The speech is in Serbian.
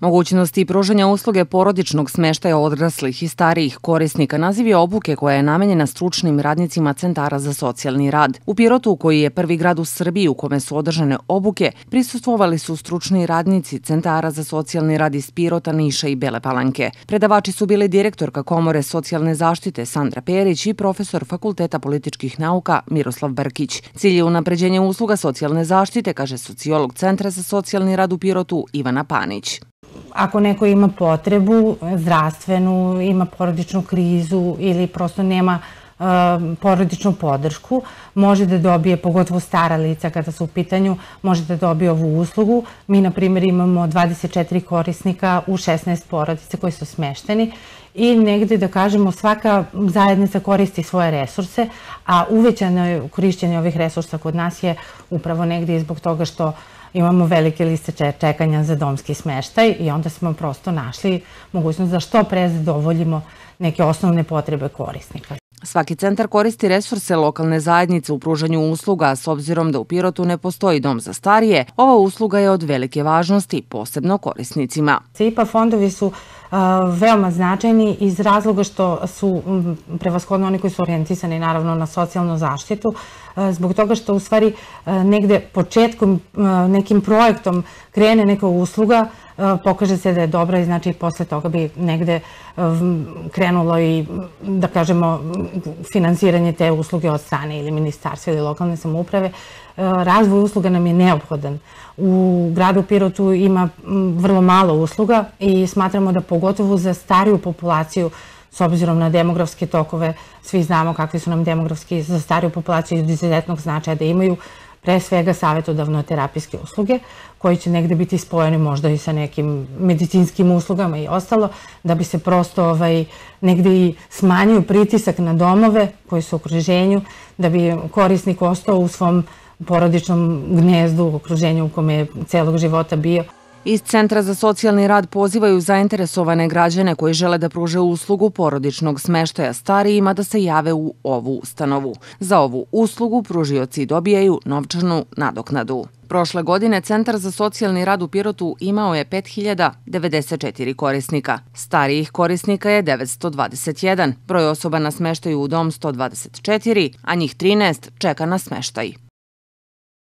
Mogućnosti pružanja usluge porodičnog smeštaja odraslih i starijih korisnika naziv je obuke koja je namenjena stručnim radnicima Centara za socijalni rad. U Pirotu, koji je prvi grad u Srbiji u kome su održane obuke, prisustvovali su stručni radnici Centara za socijalni rad iz Pirota, Niša i Bele Palanke. Predavači su bile direktorka Komore socijalne zaštite Sandra Perić i profesor Fakulteta političkih nauka Miroslav Brkić. Cilj je unapređenje usluga socijalne zaštite, kaže sociolog Centra za socijalni rad u Pirotu Ivana Panić ako neko ima potrebu zdravstvenu, ima porodičnu krizu ili prosto nema uh, Um, porodičnu podršku, može da dobije, pogotovo stara lica kada su u pitanju, može da dobije ovu uslugu. Mi, na primjer, imamo 24 korisnika u 16 porodice koji su smešteni i negde da kažemo svaka zajednica koristi svoje resurse, a uvećano korišćenje ovih resursa kod nas je upravo negde i zbog toga što imamo velike liste čekanja za domski smeštaj i onda smo prosto našli mogućnost da što pre zadovoljimo neke osnovne potrebe korisnika. Svaki centar koristi resurse lokalne zajednice u pružanju usluga, a s obzirom da u Pirotu ne postoji dom za starije, ova usluga je od velike važnosti, posebno korisnicima. CIPA fondovi su veoma značajni iz razloga što su prevaskodno oni koji su orijentisani naravno na socijalnu zaštitu, zbog toga što u stvari negde početkom nekim projektom krene neka usluga, pokaže se da je dobra i znači posle toga bi negde krenulo i da kažemo finansiranje te usluge od strane ili ministarstva ili lokalne samouprave E, razvoj usluga nam je neophodan. U gradu Pirotu ima vrlo malo usluga i smatramo da pogotovo za stariju populaciju s obzirom na demografske tokove, svi znamo kakvi su nam demografski za stariju populaciju iz izuzetnog značaja da imaju pre svega savjetodavno terapijske usluge koji će negde biti spojeni možda i sa nekim medicinskim uslugama i ostalo da bi se prosto ovaj, negde i smanjio pritisak na domove koji su u okruženju da bi korisnik ostao u svom uh, u porodičnom gnezdu, u okruženju u kome je celog života bio. Iz Centra za socijalni rad pozivaju zainteresovane građane koji žele da pruže uslugu porodičnog smeštaja starijima da se jave u ovu ustanovu. Za ovu uslugu pružioci dobijaju novčanu nadoknadu. Prošle godine Centar za socijalni rad u Pirotu imao je 5094 korisnika. Starijih korisnika je 921, broj osoba na smeštaju u dom 124, a njih 13 čeka na smeštaj.